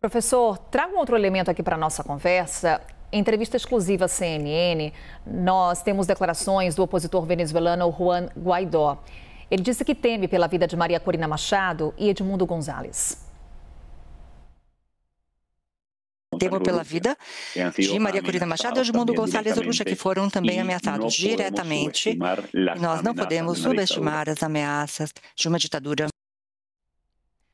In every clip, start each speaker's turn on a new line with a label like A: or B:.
A: Professor, traga um outro elemento aqui para a nossa conversa. Em entrevista exclusiva à CNN, nós temos declarações do opositor venezuelano Juan Guaidó. Ele disse que teme pela vida de Maria Corina Machado e Edmundo Gonzalez. Temo pela vida de Maria Corina Machado e Edmundo Gonzalez Urrucha, que foram também ameaçados diretamente. E nós não podemos subestimar as ameaças de uma ditadura.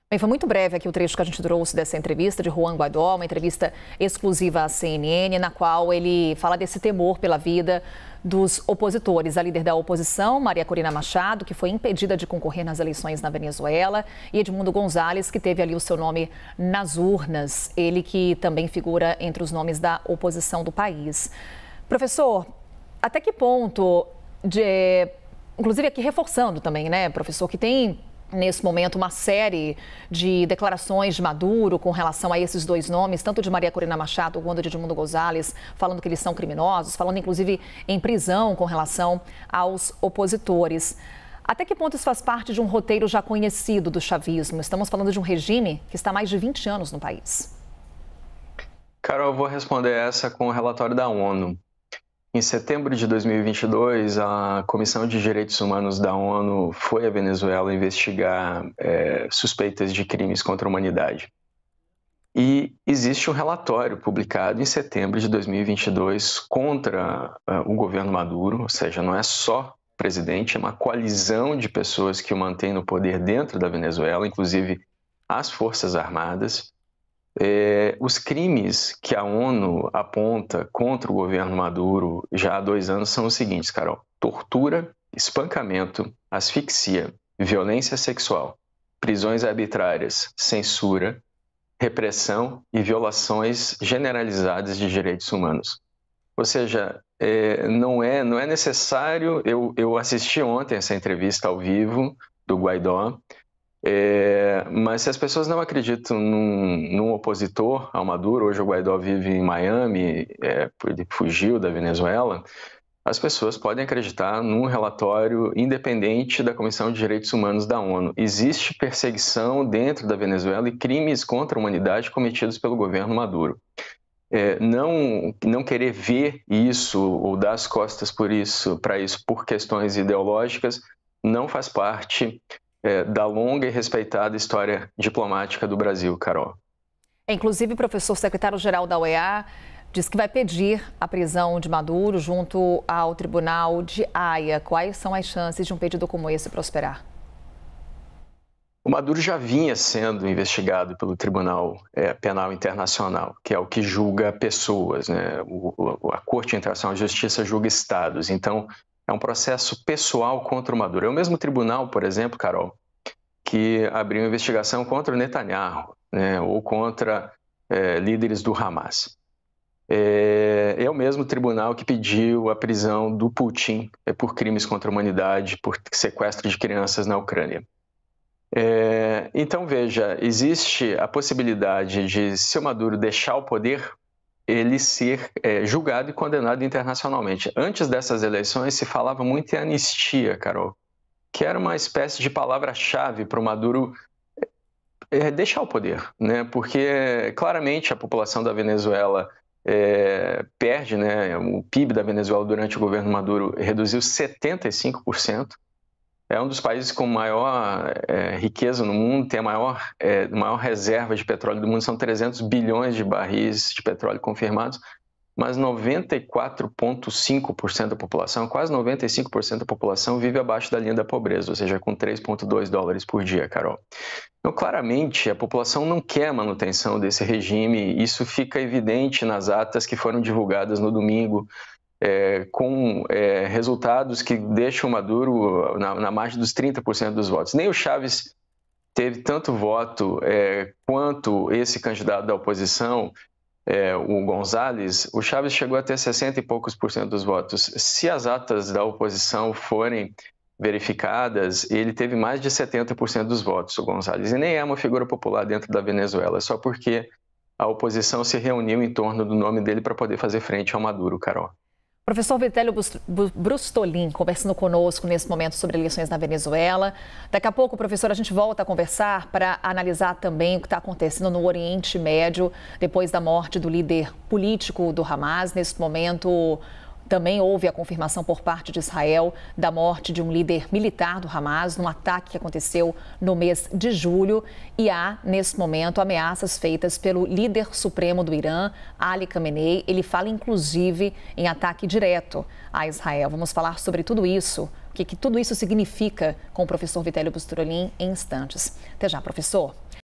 A: Bem, foi muito breve aqui o trecho que a gente trouxe dessa entrevista de Juan Guaidó, uma entrevista exclusiva à CNN, na qual ele fala desse temor pela vida dos opositores. A líder da oposição, Maria Corina Machado, que foi impedida de concorrer nas eleições na Venezuela, e Edmundo Gonzalez, que teve ali o seu nome nas urnas, ele que também figura entre os nomes da oposição do país. Professor, até que ponto de, Inclusive aqui reforçando também, né, professor, que tem nesse momento uma série de declarações de Maduro com relação a esses dois nomes, tanto de Maria Corina Machado quanto de Edmundo Gonzalez, falando que eles são criminosos, falando inclusive em prisão com relação aos opositores. Até que ponto isso faz parte de um roteiro já conhecido do chavismo? Estamos falando de um regime que está há mais de 20 anos no país.
B: Carol, eu vou responder essa com o relatório da ONU. Em setembro de 2022, a Comissão de Direitos Humanos da ONU foi à Venezuela investigar é, suspeitas de crimes contra a humanidade. E existe um relatório publicado em setembro de 2022 contra uh, o governo Maduro, ou seja, não é só o presidente, é uma coalizão de pessoas que o mantém no poder dentro da Venezuela, inclusive as Forças Armadas. É, os crimes que a ONU aponta contra o governo Maduro já há dois anos são os seguintes, Carol: tortura, espancamento, asfixia, violência sexual, prisões arbitrárias, censura, repressão e violações generalizadas de direitos humanos. Ou seja, é, não, é, não é necessário. Eu, eu assisti ontem essa entrevista ao vivo do Guaidó, é, mas se as pessoas não acreditam num, num, opositor ao Maduro, hoje o Guaidó vive em Miami, é, ele fugiu da Venezuela, as pessoas podem acreditar num relatório independente da Comissão de Direitos Humanos da ONU. Existe perseguição dentro da Venezuela e crimes contra a humanidade cometidos pelo governo Maduro. É, não, não querer ver isso ou dar as costas por isso para isso por questões ideológicas não faz parte é, da longa e respeitada história diplomática do Brasil, Carol.
A: Inclusive, é, inclusive, professor secretário-geral da OEA diz que vai pedir a prisão de Maduro junto ao Tribunal de Haia. Quais são as chances de um pedido como esse prosperar?
B: O Maduro já vinha sendo investigado pelo Tribunal é, Penal Internacional, que é o que julga pessoas, né? O, a Corte Internacional de Justiça julga estados. Então, é um processo pessoal contra o Maduro. É o mesmo tribunal, por exemplo, Carol, que abriu investigação contra o Netanyahu, né, ou contra é, líderes do Hamas. É, é, o mesmo tribunal que pediu a prisão do Putin é, por crimes contra a humanidade, por sequestro de crianças na Ucrânia. É, então, veja, existe a possibilidade de, se o Maduro deixar o poder, ele ser é, julgado e condenado internacionalmente. Antes dessas eleições se falava muito em anistia, Carol, que era uma espécie de palavra-chave para o Maduro é, é, deixar o poder, né? Porque claramente a população da Venezuela é, perde, né? O PIB da Venezuela durante o governo Maduro reduziu 75%. É um dos países com maior é, riqueza no mundo, tem a maior, é, maior reserva de petróleo do mundo, são 300 bilhões de barris de petróleo confirmados, mas 94,5% da população, quase 95% da população, vive abaixo da linha da pobreza, ou seja, com 3,2 dólares por dia, Carol. Então, claramente, a população não quer a manutenção desse regime, isso fica evidente nas atas que foram divulgadas no domingo é, com é, resultados que deixam Maduro na, na margem dos 30% dos votos. Nem o Chaves teve tanto voto é, quanto esse candidato da oposição, é, o Gonzales. O Chaves chegou a ter 60 e poucos por cento dos votos. Se as atas da oposição forem verificadas, ele teve mais de 70% dos votos, o Gonzales. E nem é uma figura popular dentro da Venezuela, só porque a oposição se reuniu em torno do nome dele para poder fazer frente ao Maduro, Carol.
A: Professor Vitélio Brustolin conversando conosco nesse momento sobre eleições na Venezuela. Daqui a pouco, professor, a gente volta a conversar para analisar também o que está acontecendo no Oriente Médio depois da morte do líder político do Hamas. Nesse momento, também houve a confirmação por parte de Israel da morte de um líder militar do Hamas num ataque que aconteceu no mês de julho. E há, nesse momento, ameaças feitas pelo líder supremo do Irã, Ali Khamenei. Ele fala, inclusive, em ataque direto a Israel. Vamos falar sobre tudo isso, o que, que tudo isso significa com o professor Vitélio Busturolin em instantes. Até já, professor.